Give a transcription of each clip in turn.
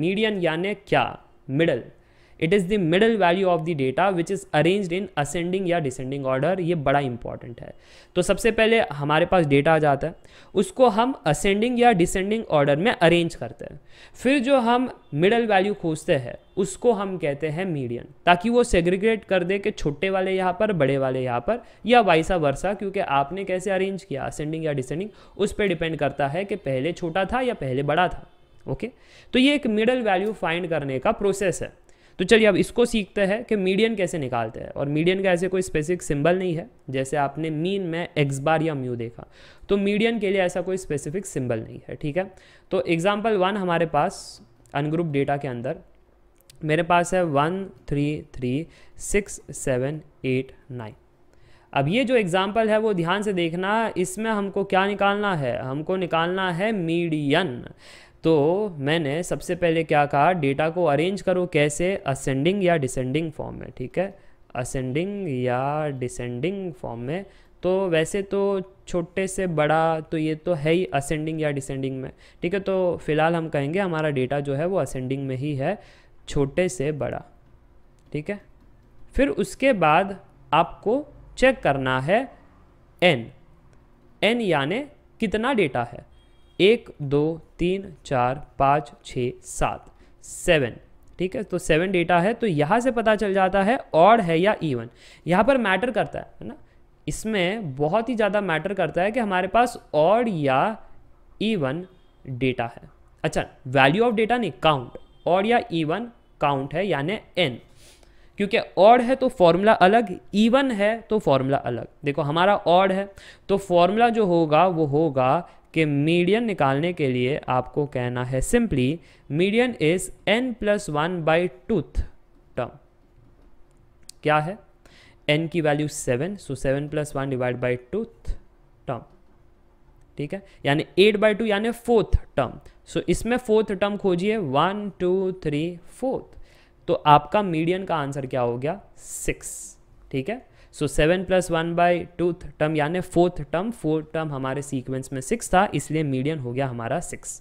median यानी क्या middle it is the middle value of the data which is arranged in ascending या descending order ये बड़ा important है तो सबसे पहले हमारे पास डेटा आ जाता है उसको हम असेंडिंग या डिसेंडिंग ऑर्डर में अरेंज करते हैं फिर जो हम मिडल वैल्यू खोजते हैं उसको हम कहते हैं मीडियन ताकि वो सेग्रीग्रेट कर दे कि छोटे वाले यहाँ पर बड़े वाले यहाँ पर या वाइसा वर्षा क्योंकि आपने कैसे अरेंज किया असेंडिंग या डिसेंडिंग उस पर डिपेंड करता है कि पहले छोटा था या पहले बड़ा था ओके तो ये एक मिडल वैल्यू फाइंड करने का प्रोसेस है तो चलिए अब इसको सीखते हैं कि मीडियन कैसे निकालते हैं और मीडियन का ऐसे कोई स्पेसिफिक सिंबल नहीं है जैसे आपने मीन में एक्स बार या म्यू देखा तो मीडियन के लिए ऐसा कोई स्पेसिफिक सिंबल नहीं है ठीक है तो एग्जाम्पल वन हमारे पास अनग्रुप डेटा के अंदर मेरे पास है one three three six seven eight nine अब ये जो एग्ज़ाम्पल है वो ध्यान से देखना इसमें हमको क्या निकालना है हमको निकालना है मीडियन तो मैंने सबसे पहले क्या कहा डेटा को अरेंज करो कैसे असेंडिंग या डिसेंडिंग फॉर्म में ठीक है असेंडिंग या डिसेंडिंग फॉर्म में तो वैसे तो छोटे से बड़ा तो ये तो है ही असेंडिंग या डिसेंडिंग में ठीक है तो फिलहाल हम कहेंगे हमारा डेटा जो है वो असेंडिंग में ही है छोटे से बड़ा ठीक है फिर उसके बाद आपको चेक करना है एन एन यानि कितना डेटा है एक दो तीन चार पाँच छः सात सेवन ठीक है तो सेवन डेटा है तो यहाँ से पता चल जाता है ऑड है या इवन यहाँ पर मैटर करता है ना इसमें बहुत ही ज़्यादा मैटर करता है कि हमारे पास ऑड या इवन डेटा है अच्छा वैल्यू ऑफ डेटा नहीं काउंट ऑड या इवन काउंट है यानी एन क्योंकि ऑड है तो फॉर्मूला अलग इवन है तो फॉर्मूला अलग देखो हमारा ऑड है तो फॉर्मूला जो होगा वो होगा कि मीडियन निकालने के लिए आपको कहना है simply median is N plus one by tooth term क्या है एन की value seven so seven plus one divide by tooth term ठीक है यानी एट बाई टू यानी फोर्थ टर्म सो इसमें फोर्थ टर्म खोजिए वन टू थ्री फोर्थ तो आपका मीडियन का आंसर क्या हो गया सिक्स ठीक है so seven plus one by tooth term यानी फोर्थ टर्म फोर्थ टर्म हमारे सीक्वेंस में सिक्स था इसलिए मीडियन हो गया हमारा सिक्स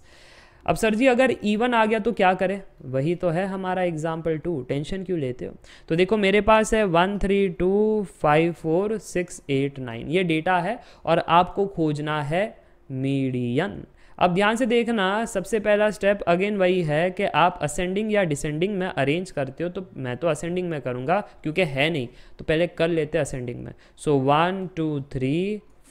अब सर जी अगर ईवन आ गया तो क्या करें वही तो है हमारा एग्जाम्पल टू टेंशन क्यों लेते हो तो देखो मेरे पास है one three two five four six eight nine ये डेटा है और आपको खोजना है मीडियन अब ध्यान से देखना सबसे पहला स्टेप अगेन वही है कि आप असेंडिंग या डिसेंडिंग में अरेंज करते हो तो मैं तो असेंडिंग में करूँगा क्योंकि है नहीं तो पहले कर लेते असेंडिंग में so one two three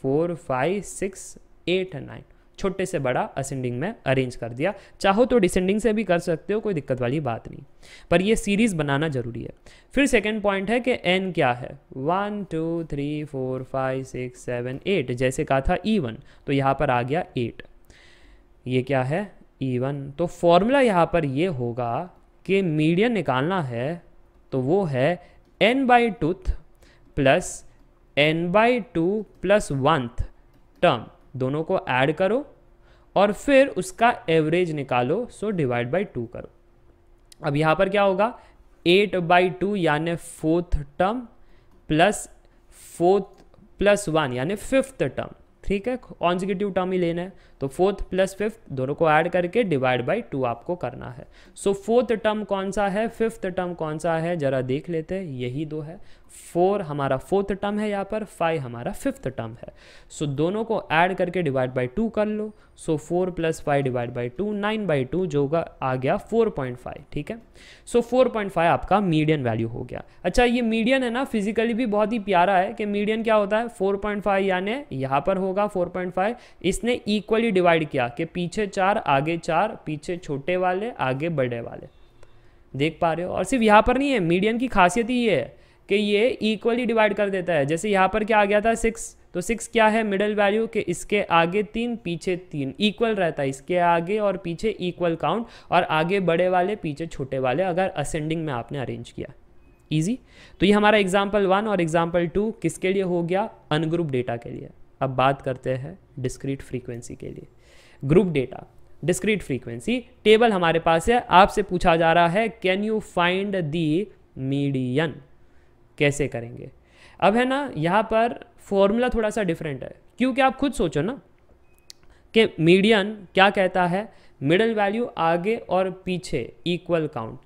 four five six eight nine छोटे से बड़ा असेंडिंग में अरेंज कर दिया चाहो तो डिसेंडिंग से भी कर सकते हो कोई दिक्कत वाली बात नहीं पर ये सीरीज़ बनाना ज़रूरी है फिर सेकेंड पॉइंट है कि एन क्या है one two three four five six seven eight जैसे कहा था ई e वन तो यहाँ पर आ गया एट ये क्या है ईवन तो फॉर्मूला यहाँ पर ये होगा कि मीडियन निकालना है तो वो है N by twoth plus N by two plus oneth term दोनों को ऐड करो और फिर उसका एवरेज निकालो सो डिवाइड बाई टू करो अब यहाँ पर क्या होगा एट बाई टू यानि fourth term plus fourth plus one यानि फिफ्थ टर्म ठीक है कॉन्जिकेटिव टर्म ही लेना है तो फोर्थ प्लस फिफ्थ दोनों को ऐड करके डिवाइड बाई टू आपको करना है सो फोर्थ टर्म कौन सा है फिफ्थ टर्म कौन सा है जरा देख लेते हैं यही दो है फोर हमारा फोर्थ टर्म है यहाँ पर फाइव हमारा फिफ्थ टर्म है सो so, दोनों को ऐड करके डिवाइड बाई टू कर लो so four plus five divide by two nine by two जो होगा आ गया फोर पॉइंट फाइव ठीक है सो फोर पॉइंट फाइव आपका मीडियन वैल्यू हो गया अच्छा ये मीडियन है ना फिजिकली भी बहुत ही प्यारा है कि मीडियन क्या होता है फोर पॉइंट फाइव यानी यहाँ पर होगा फोर पॉइंट फाइव इसने इक्वली डिवाइड किया कि पीछे चार आगे चार पीछे छोटे वाले आगे बड़े वाले देख पा रहे हो और सिर्फ यहाँ पर नहीं है मीडियन की खासियत ही ये है कि ये इक्वली डिवाइड कर देता है जैसे यहाँ पर क्या आ गया था सिक्स तो सिक्स क्या है मिडल वैल्यू कि इसके आगे तीन पीछे तीन इक्वल रहता है इसके आगे और पीछे इक्वल काउंट और आगे बड़े वाले पीछे छोटे वाले अगर असेंडिंग में आपने अरेंज किया ईजी तो ये हमारा एग्जाम्पल वन और एग्जाम्पल टू किसके लिए हो गया अनग्रुप डेटा के लिए अब बात करते हैं डिस्क्रीट फ्रीक्वेंसी के लिए group data discrete frequency table हमारे पास है आपसे पूछा जा रहा है can you find the median कैसे करेंगे अब है ना यहाँ पर फॉर्मूला थोड़ा सा डिफरेंट है क्योंकि आप खुद सोचो ना कि मीडियन क्या कहता है मिडल वैल्यू आगे और पीछे इक्वल काउंट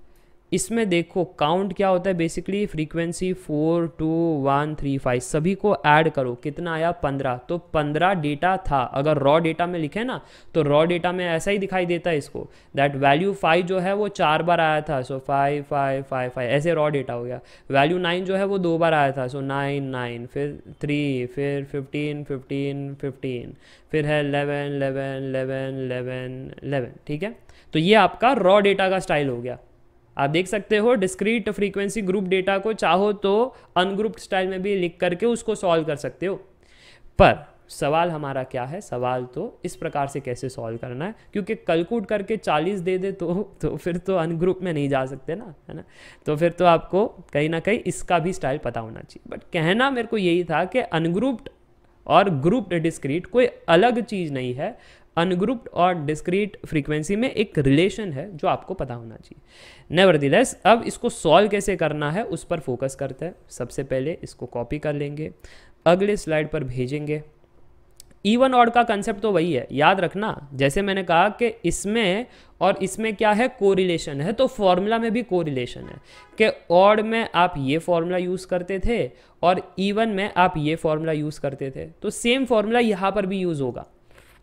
इसमें देखो काउंट क्या होता है basically frequency four two one three five सभी को ऐड करो कितना आया पंद्रह तो पंद्रह डेटा था अगर रॉ डेटा में लिखे ना तो रॉ डेटा में ऐसा ही दिखाई देता है इसको दैट वैल्यू फाइव जो है वो चार बार आया था so five five five five ऐसे रॉ डेटा हो गया वैल्यू नाइन जो है वो दो बार आया था सो नाइन नाइन फिर थ्री फिर फिफ्टीन फिफ्टीन फिफ्टीन फिर है लेवन लेवन इलेवन लेवन लेवन ठीक है तो ये आपका रॉ डेटा का स्टाइल हो गया आप देख सकते हो डिस्क्रीट फ्रीक्वेंसी ग्रुप डेटा को चाहो तो अनग्रुप्ड स्टाइल में भी लिख करके उसको सॉल्व कर सकते हो पर सवाल हमारा क्या है सवाल तो इस प्रकार से कैसे सॉल्व करना है क्योंकि कलकूट करके 40 दे दे तो तो फिर तो अनग्रुप में नहीं जा सकते ना है ना तो फिर तो आपको कहीं ना कहीं इसका भी स्टाइल पता होना चाहिए बट कहना मेरे को यही था कि अनग्रुप्ड और ग्रुप डिस्क्रीट कोई अलग चीज़ नहीं है अनग्रुप्ड और डिस्क्रीट फ्रीक्वेंसी में एक रिलेशन है जो आपको पता होना चाहिए नेवरदिलेस अब इसको सॉल्व कैसे करना है उस पर फोकस करते हैं सबसे पहले इसको कॉपी कर लेंगे अगले स्लाइड पर भेजेंगे ईवन ऑड का कंसेप्ट तो वही है याद रखना जैसे मैंने कहा कि इसमें और इसमें क्या है कोरिलेशन है तो फॉर्मूला में भी कोरिलेशन है कि ऑड में आप ये फॉर्मूला यूज़ करते थे और ईवन में आप ये फॉर्मूला यूज़ करते थे तो सेम फॉर्मूला यहाँ पर भी यूज़ होगा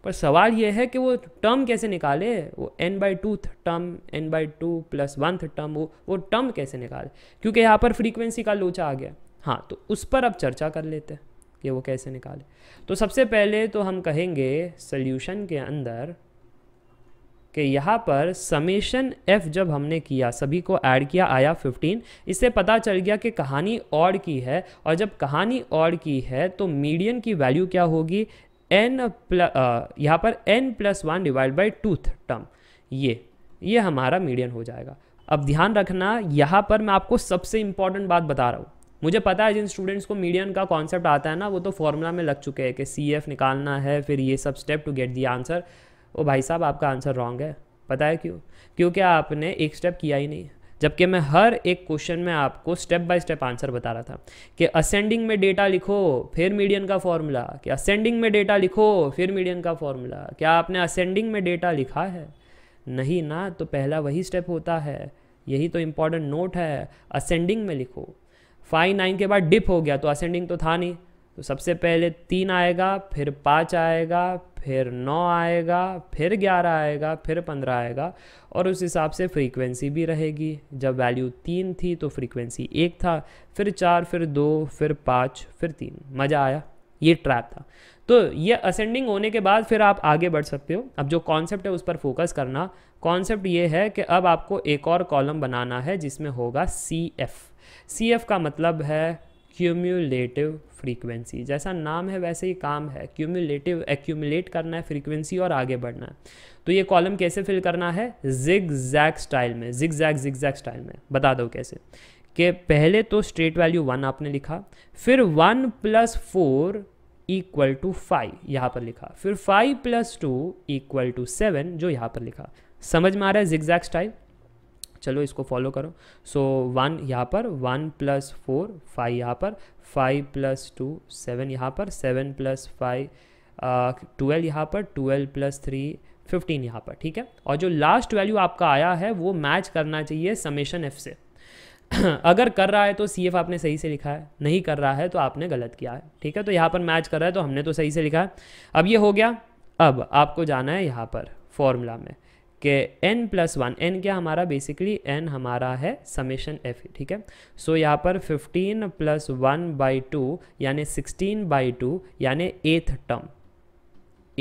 पर सवाल यह है कि वो टर्म कैसे निकाले वो N by two term N by two plus one term वो वो टर्म कैसे निकाले क्योंकि यहाँ पर फ्रीक्वेंसी का लोचा आ गया हाँ तो उस पर अब चर्चा कर लेते हैं कि वो कैसे निकाले तो सबसे पहले तो हम कहेंगे सल्यूशन के अंदर कि यहाँ पर समेशन एफ जब हमने किया सभी को ऐड किया आया 15 इससे पता चल गया कि कहानी ऑड की है और जब कहानी ऑड की है तो मीडियन की वैल्यू क्या होगी एन प्लस यहाँ पर N plus one divide by tooth term ये ये हमारा मीडियन हो जाएगा अब ध्यान रखना यहाँ पर मैं आपको सबसे इंपॉर्टेंट बात बता रहा हूँ मुझे पता है जिन स्टूडेंट्स को मीडियन का कॉन्सेप्ट आता है ना वो तो फॉर्मूला में लग चुके हैं कि सी एफ निकालना है फिर ये सब step to get the answer ओ भाई साहब आपका आंसर रॉन्ग है पता है क्यों क्योंकि आपने एक स्टेप किया ही नहीं जबकि मैं हर एक क्वेश्चन में आपको स्टेप बाय स्टेप आंसर बता रहा था कि असेंडिंग में डेटा लिखो फिर मीडियन का फॉर्मूला कि असेंडिंग में डेटा लिखो फिर मीडियन का फॉर्मूला क्या आपने असेंडिंग में डेटा लिखा है नहीं ना तो पहला वही स्टेप होता है यही तो इंपॉर्टेंट नोट है असेंडिंग में लिखो फाइव नाइन के बाद डिप हो गया तो असेंडिंग तो था नहीं तो सबसे पहले तीन आएगा फिर पाँच आएगा फिर नौ आएगा फिर ग्यारह आएगा फिर पंद्रह आएगा और उस हिसाब से फ्रीक्वेंसी भी रहेगी जब वैल्यू तीन थी तो फ्रीक्वेंसी एक था फिर चार फिर दो फिर पाँच फिर तीन मज़ा आया ये ट्रैप था तो ये असेंडिंग होने के बाद फिर आप आगे बढ़ सकते हो अब जो कॉन्सेप्ट है उस पर फोकस करना कॉन्सेप्ट ये है कि अब आपको एक और कॉलम बनाना है जिसमें होगा सी एफ सी एफ का मतलब है क्यूम्यूलेटिव फ्रीक्वेंसी जैसा नाम है वैसे ही काम है क्यूम्यूलेटिव एक्यूमुलेट करना है फ्रीक्वेंसी और आगे बढ़ना है तो ये कॉलम कैसे फिल करना है जिग जैक स्टाइल में zigzag zigzag style में बता दो कैसे कि पहले तो स्ट्रेट वैल्यू वन आपने लिखा फिर one plus four equal to five यहाँ पर लिखा फिर five plus two equal to seven जो यहाँ पर लिखा समझ में आ रहा है जिग जैक स्टाइल चलो इसको फॉलो करो सो वन यहाँ पर वन प्लस फोर फाइव यहाँ पर फाइव प्लस टू सेवन यहाँ पर सेवन प्लस फाइव ट्वेल्व यहाँ पर ट्वेल्व प्लस थ्री फिफ्टीन यहाँ पर ठीक है और जो लास्ट वैल्यू आपका आया है वो मैच करना चाहिए समेशन एफ से अगर कर रहा है तो सी एफ आपने सही से लिखा है नहीं कर रहा है तो आपने गलत किया है ठीक है तो यहाँ पर मैच कर रहा है तो हमने तो सही से लिखा है अब ये हो गया अब आपको जाना है यहाँ पर फॉर्मूला में कि एन प्लस वन एन क्या हमारा बेसिकली एन हमारा है समेशन एफ ठीक है सो so, यहाँ पर fifteen plus one by two यानी सिक्सटीन बाई टू यानी एथ टर्म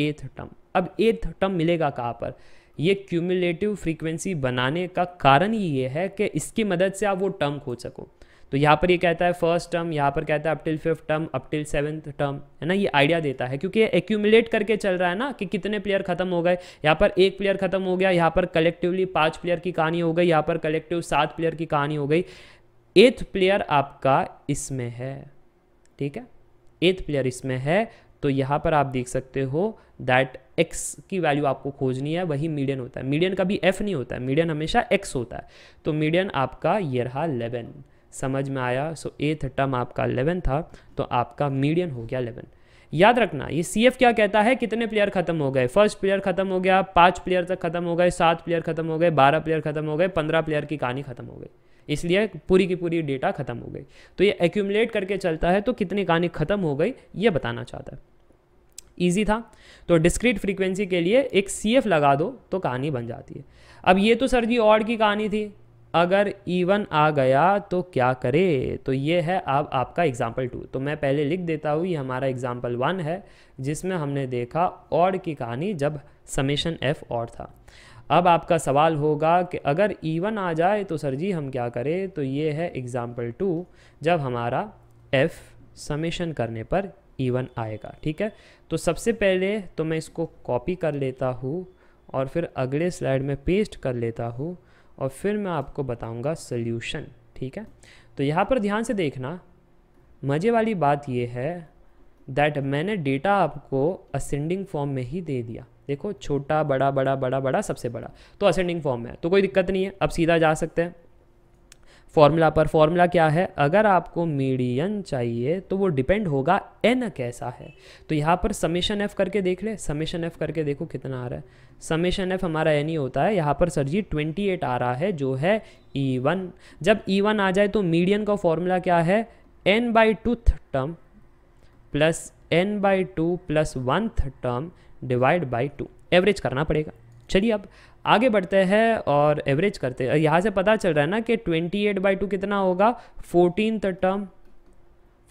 एथ टर्म अब एथ टर्म मिलेगा कहाँ पर ये क्यूमुलेटिव फ्रीक्वेंसी बनाने का कारण ये है कि इसकी मदद से आप वो टर्म खोज सको तो यहाँ पर ये यह कहता है फर्स्ट टर्म यहाँ पर कहता है up till fifth term up till seventh term है ना ये आइडिया देता है क्योंकि ये एक्यूमुलेट करके चल रहा है ना कि कितने प्लेयर खत्म हो गए यहाँ पर एक प्लेयर खत्म हो गया यहाँ पर कलेक्टिवली पाँच प्लेयर की कहानी हो गई यहाँ पर कलेक्टिव सात प्लेयर की कहानी हो गई एथ प्लेयर आपका इसमें है ठीक है एथ प्लेयर इसमें है तो यहाँ पर आप देख सकते हो दैट एक्स की वैल्यू आपको खोजनी है वही मीडियन होता है मीडियन कभी एफ नहीं होता है मीडियन हमेशा एक्स होता है तो मीडियन आपका ये रहा लेवन समझ में आया सो एथ टर्म आपका इलेवन था तो आपका मीडियन हो गया इलेवन याद रखना ये सी क्या कहता है कितने प्लेयर खत्म हो गए फर्स्ट प्लेयर खत्म हो गया पाँच प्लेयर तक खत्म हो गए सात प्लेयर खत्म हो गए बारह प्लेयर खत्म हो गए पंद्रह प्लेयर की कहानी खत्म हो गई इसलिए पूरी की पूरी डेटा खत्म हो गई तो ये एक्यूमलेट करके चलता है तो कितनी कहानी खत्म हो गई ये बताना चाहता है ईजी था तो डिस्क्रीट फ्रीक्वेंसी के लिए एक सी लगा दो तो कहानी बन जाती है अब ये तो सर जी ऑड की कहानी थी अगर इवन आ गया तो क्या करे तो ये है अब आपका एग्जाम्पल टू तो मैं पहले लिख देता हूँ ये हमारा एग्जाम्पल वन है जिसमें हमने देखा और की कहानी जब समेशन एफ और था अब आपका सवाल होगा कि अगर इवन आ जाए तो सर जी हम क्या करें तो ये है एग्ज़ाम्पल टू जब हमारा एफ़ समेशन करने पर इवन आएगा ठीक है तो सबसे पहले तो मैं इसको कॉपी कर लेता हूँ और फिर अगले स्लाइड में पेस्ट कर लेता हूँ और फिर मैं आपको बताऊंगा सल्यूशन ठीक है तो यहाँ पर ध्यान से देखना मज़े वाली बात यह है दैट मैंने डेटा आपको असेंडिंग फॉर्म में ही दे दिया देखो छोटा बड़ा बड़ा बड़ा बड़ा सबसे बड़ा तो असेंडिंग फॉर्म में है तो कोई दिक्कत नहीं है अब सीधा जा सकते हैं फॉर्मूला पर फॉर्मूला क्या है अगर आपको मीडियन चाहिए तो वो डिपेंड होगा एन कैसा है तो यहाँ पर समेशन एफ करके देख ले समेशन एफ करके देखो कितना आ रहा है समेशन एफ हमारा एन ही होता है यहाँ पर सर जी ट्वेंटी एट आ रहा है जो है ई e वन जब ई e वन आ जाए तो मीडियन का फॉर्मूला क्या है N by tooth term plus N by two plus one third term divide by two average करना पड़ेगा चलिए अब आगे बढ़ते हैं और एवरेज करते हैं यहाँ से पता चल रहा है ना कि ट्वेंटी एट बाई टू कितना होगा फोर्टीन टर्म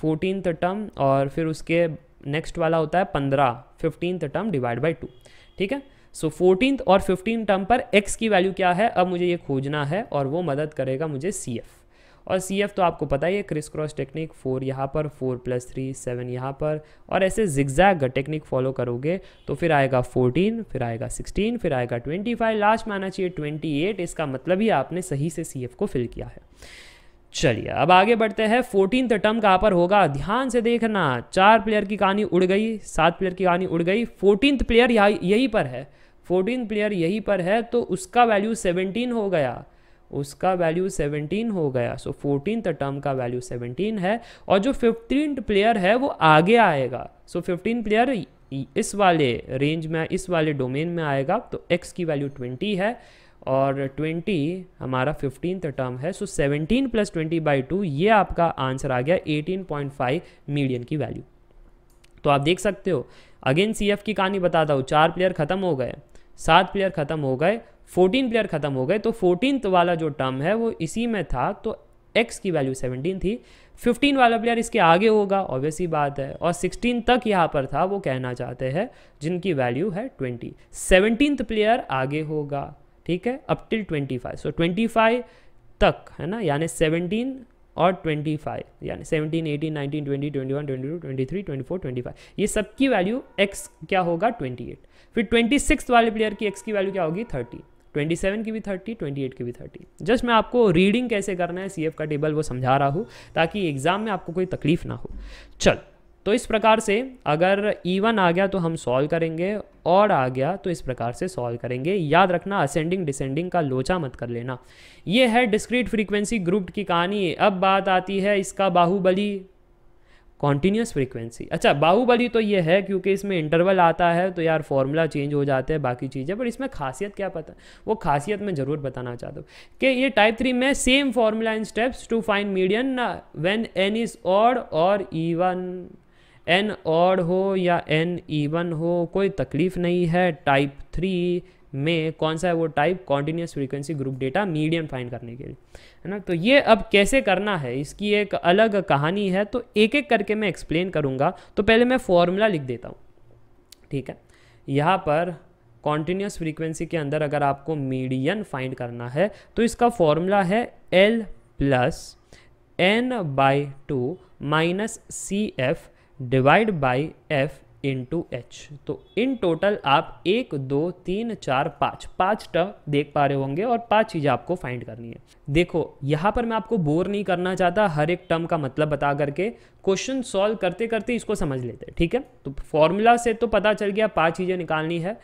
फोर्टीन टर्म और फिर उसके नेक्स्ट वाला होता है पंद्रह fifteen term divide by two ठीक है सो फोर्टीन और फिफ्टीन टर्म पर एक्स की वैल्यू क्या है अब मुझे ये खोजना है और वो मदद करेगा मुझे सी एफ़ और सी एफ तो आपको पता ही है क्रिस क्रॉस टेक्निक फोर यहाँ पर फोर प्लस थ्री सेवन यहाँ पर और ऐसे जिग्जैग टेक्निक फॉलो करोगे तो फिर आएगा फोर्टीन फिर आएगा सिक्सटीन फिर आएगा ट्वेंटी फाइव लास्ट में आना चाहिए ट्वेंटी एट इसका मतलब ही आपने सही से सी एफ को फिल किया है चलिए अब आगे बढ़ते हैं फोर्टीन टर्म कहाँ पर होगा ध्यान से देखना चार प्लेयर की कहानी उड़ गई सात प्लेयर की कहानी उड़ गई फोर्टीन प्लेयर यहीं पर है फोर्टीन प्लेयर यहीं पर है तो उसका वैल्यू सेवनटीन हो गया उसका वैल्यू 17 हो गया सो फोर्टीन टर्म का वैल्यू 17 है और जो फिफ्टीन प्लेयर है वो आगे आएगा सो so, 15 प्लेयर इस वाले रेंज में इस वाले डोमेन में आएगा तो x की वैल्यू 20 है और 20 हमारा फिफ्टीन टर्म है so so 17 plus twenty by two ये आपका आंसर आ गया 18.5 मिलियन की वैल्यू तो आप देख सकते हो अगेन सी की कहानी बताता हूँ चार प्लेयर खत्म हो गए सात प्लेयर खत्म हो गए 14 प्लेयर ख़त्म हो गए तो फोर्टीन वाला जो टर्म है वो इसी में था तो एक्स की वैल्यू 17 थी 15 वाला प्लेयर इसके आगे होगा ऑब्वियसली बात है और 16 तक यहाँ पर था वो कहना चाहते हैं जिनकी वैल्यू है 20 सेवनटीन प्लेयर आगे होगा ठीक है अप टिल 25 सो so 25 तक है ना यानी 17 और 25 यानी 17, 18, 19, 20, 21, 22, 23, 24, 25 ये सब की वैल्यू x क्या होगा 28 फिर 26 वाले प्लेयर की x की वैल्यू क्या होगी थर्टी ट्वेंटी सेवन की भी थर्टी ट्वेंटी एट की भी थर्टी जस्ट मैं आपको रीडिंग कैसे करना है सी का टेबल वो समझा रहा हूँ ताकि एग्ज़ाम में आपको कोई तकलीफ ना हो चल तो इस प्रकार से अगर ईवन e आ गया तो हम सॉल्व करेंगे और आ गया तो इस प्रकार से सॉल्व करेंगे याद रखना असेंडिंग डिसेंडिंग का लोचा मत कर लेना ये है डिस्क्रीट फ्रीक्वेंसी ग्रुप की कहानी अब बात आती है इसका बाहुबली कॉन्टीन्यूस फ्रीक्वेंसी अच्छा बाहुबली तो ये है क्योंकि इसमें इंटरवल आता है तो यार फॉर्मूला चेंज हो जाते हैं बाकी चीज़ें पर इसमें खासियत क्या पता वो खासियत मैं ज़रूर बताना चाहता हूँ कि ये टाइप थ्री में same formula in steps to find median when N is odd और ईवन एन ऑड हो या एन ईवन हो कोई तकलीफ़ नहीं है टाइप थ्री में कौन सा है वो type continuous frequency group data median find करने के लिए है ना तो ये अब कैसे करना है इसकी एक अलग कहानी है तो एक एक करके मैं एक्सप्लेन करूँगा तो पहले मैं फॉर्मूला लिख देता हूँ ठीक है यहाँ पर कॉन्टीन्यूस फ्रीक्वेंसी के अंदर अगर आपको मीडियन फाइंड करना है तो इसका फॉर्मूला है L plus N by two minus C F divide by F into H तो इन टोटल आप एक दो तीन चार पाँच पाँच टर्म देख पा रहे होंगे और पाँच चीज़ें आपको फाइंड करनी है देखो यहाँ पर मैं आपको बोर नहीं करना चाहता हर एक टर्म का मतलब बता करके क्वेश्चन सॉल्व करते करते इसको समझ लेते हैं ठीक है तो फॉर्मूला से तो पता चल गया पाँच चीज़ें निकालनी है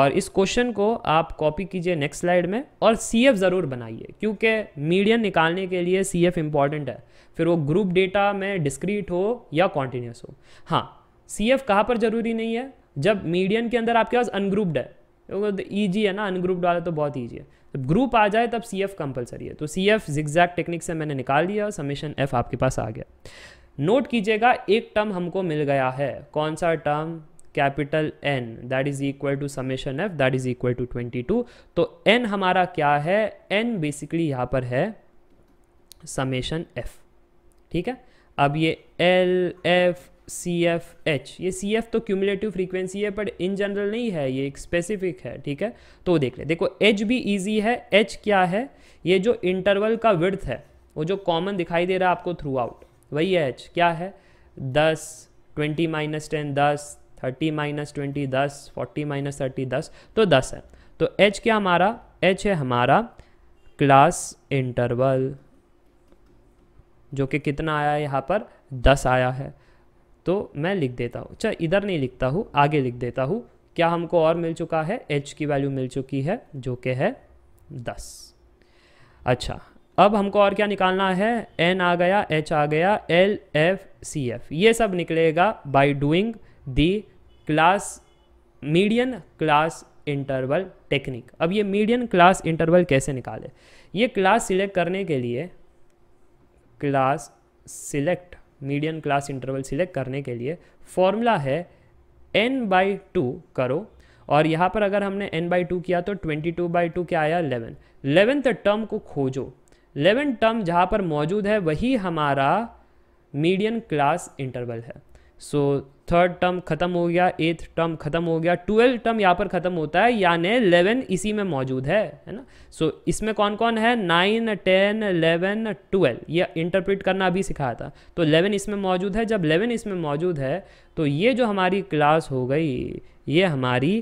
और इस क्वेश्चन को आप कॉपी कीजिए नेक्स्ट स्लाइड में और सी एफ ज़रूर बनाइए क्योंकि मीडियन निकालने के लिए सी एफ इंपॉर्टेंट है फिर वो ग्रुप डेटा में डिस्क्रीट हो या कॉन्टीन्यूस हो हाँ सी एफ कहाँ पर ज़रूरी नहीं है जब मीडियन के अंदर आपके पास अनग्रुप्ड है ईजी तो है ना अनग्रुप्ड वाला तो बहुत ईजी है जब ग्रुप आ जाए तब सी एफ कंपलसरी है तो सी एफ जिक्जैक्ट टेक्निक से मैंने निकाल दिया और समीशन एफ आपके पास आ गया नोट कीजिएगा एक टर्म हमको मिल गया है कौन सा term capital N that is equal to summation F that is equal to twenty two तो एन हमारा क्या है एन बेसिकली यहाँ पर है समेशन एफ ठीक है अब ये L F C F H ये सी एफ तो क्यूमुलेटिव फ्रीक्वेंसी है पर इन जनरल नहीं है ये एक स्पेसिफिक है ठीक है तो देख ले देखो एच भी ईजी है एच क्या है ये जो इंटरवल का विर्थ है वो जो कॉमन दिखाई दे रहा है आपको थ्रू आउट वही है एच क्या है दस ट्वेंटी माइनस टेन दस थर्टी माइनस ट्वेंटी दस फोर्टी माइनस थर्टी दस तो दस है तो एच क्या हमारा एच है हमारा क्लास इंटरवल जो कि कितना आया यहाँ पर दस आया है तो मैं लिख देता हूँ अच्छा इधर नहीं लिखता हूँ आगे लिख देता हूँ क्या हमको और मिल चुका है एच की वैल्यू मिल चुकी है जो कि है दस अच्छा अब हमको और क्या निकालना है एन आ गया एच आ गया एल एफ सी एफ ये सब निकलेगा by doing the class median class interval technique अब ये मीडियन क्लास इंटरवल कैसे निकाले ये क्लास सिलेक्ट करने के लिए class select median class interval select करने के लिए फॉर्मूला है एन बाई टू करो और यहाँ पर अगर हमने एन बाई टू किया तो ट्वेंटी टू बाई टू क्या आया इलेवन इलेवेंथ टर्म को खोजो इलेवन टर्म जहाँ पर मौजूद है वही हमारा मीडियन क्लास इंटरवल है सो so, थर्ड टर्म खत्म हो गया एथ टर्म खत्म हो गया ट्वेल्थ टर्म यहाँ पर खत्म होता है यानी इलेवन इसी में मौजूद है है ना सो so, इसमें कौन कौन है नाइन टेन इलेवन ट्वेल्व ये इंटरप्रिट करना अभी सिखाया था तो इलेवन इसमें मौजूद है जब इलेवन इसमें मौजूद है तो ये जो हमारी क्लास हो गई ये हमारी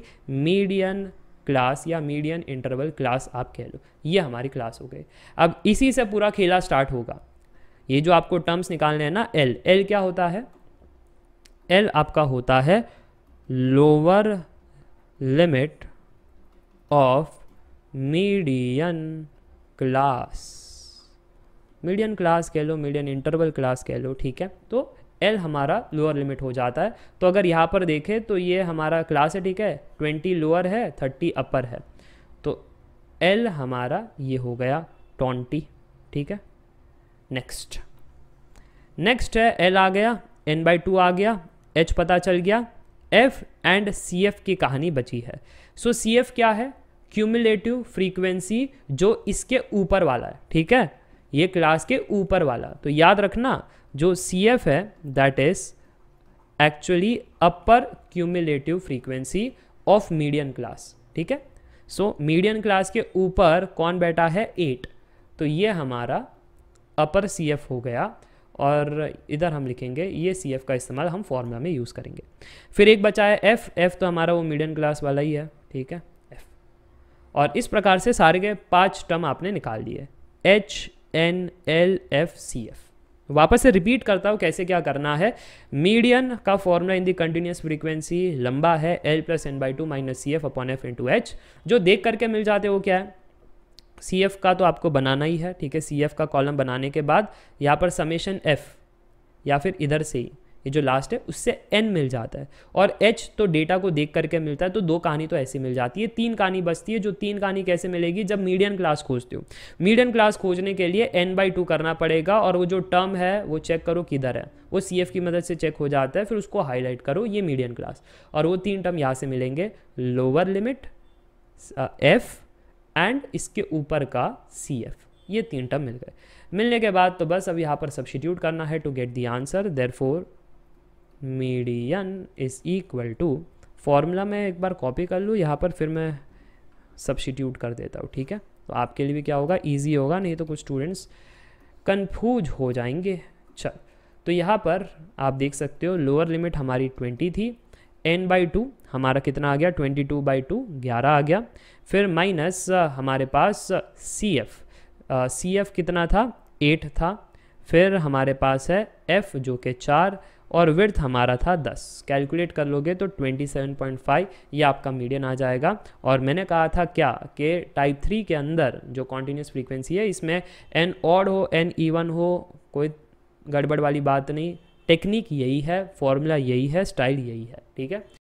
मीडियन क्लास या मीडियन इंटरवल क्लास आप कह लो ये हमारी क्लास हो गई अब इसी से पूरा खेला स्टार्ट होगा ये जो आपको टर्म्स निकालने हैं ना एल एल क्या होता है एल आपका होता है lower limit of median class median class कह लो मीडियन इंटरवल क्लास कह लो ठीक है तो एल हमारा लोअर लिमिट हो जाता है तो अगर यहाँ पर देखें तो ये हमारा क्लास है ठीक है ट्वेंटी लोअर है थर्टी अपर है तो एल हमारा ये हो गया ट्वेंटी ठीक है नेक्स्ट नेक्स्ट है एल आ गया एन बाई टू आ गया एच पता चल गया एफ एंड सी एफ की कहानी बची है सो सी एफ क्या है क्यूमुलेटिव फ्रीक्वेंसी जो इसके ऊपर वाला है ठीक है ये क्लास के ऊपर वाला तो याद रखना जो सी एफ है that is actually upper cumulative frequency of median class ठीक है सो मीडियन क्लास के ऊपर कौन बैठा है एट तो ये हमारा अपर सी एफ हो गया और इधर हम लिखेंगे ये सी एफ का इस्तेमाल हम फार्मूला में यूज़ करेंगे फिर एक बचा है एफ़ एफ़ तो हमारा वो मीडियम क्लास वाला ही है ठीक है एफ़ और इस प्रकार से सारे के पाँच टर्म आपने निकाल दिए H N L F C F वापस से रिपीट करता हूँ कैसे क्या करना है मीडियन का formula in the continuous frequency लंबा है L plus N by two minus C F upon F into H जो देख करके मिल जाते वो क्या है सी एफ का तो आपको बनाना ही है ठीक है सी एफ का कॉलम बनाने के बाद यहाँ पर समेशन एफ या फिर इधर से ही ये जो लास्ट है उससे एन मिल जाता है और एच तो डेटा को देख करके मिलता है तो दो कहानी तो ऐसी मिल जाती है तीन कहानी बचती है जो तीन कहानी कैसे मिलेगी जब मीडियन क्लास खोजते हो मीडियन क्लास खोजने के लिए एन बाई टू करना पड़ेगा और वो जो टर्म है वो चेक करो किधर है वो सी की मदद से चेक हो जाता है फिर उसको हाईलाइट करो ये मीडियन क्लास और वो तीन टर्म यहाँ से मिलेंगे लोअर लिमिट एफ़ एंड इसके ऊपर का सी एफ ये तीन टर्म मिल गए मिलने के बाद तो बस अब यहाँ पर सब्सिट्यूट करना है to get the answer therefore median is equal to formula मैं एक बार कॉपी कर लूँ यहाँ पर फिर मैं सब्सिट्यूट कर देता हूँ ठीक है तो आपके लिए भी क्या होगा ईजी होगा नहीं तो कुछ स्टूडेंट्स कन्फ्यूज हो जाएंगे चल तो यहाँ पर आप देख सकते हो लोअर लिमिट हमारी ट्वेंटी थी एन बाई टू हमारा कितना आ गया ट्वेंटी टू बाई टू ग्यारह आ गया फिर माइनस uh, हमारे पास सी एफ सी एफ कितना था एट था फिर हमारे पास है एफ जो कि चार और विर्थ हमारा था दस कैलकुलेट कर लोगे तो ट्वेंटी सेवन पॉइंट फाइव ये आपका मीडियन आ जाएगा और मैंने कहा था क्या कि टाइप थ्री के अंदर जो कॉन्टीन्यूस फ्रीक्वेंसी है इसमें एन ऑड हो एन वन हो कोई गड़बड़ वाली बात नहीं टेक्निक यही है फॉर्मूला यही है स्टाइल यही है ठीक है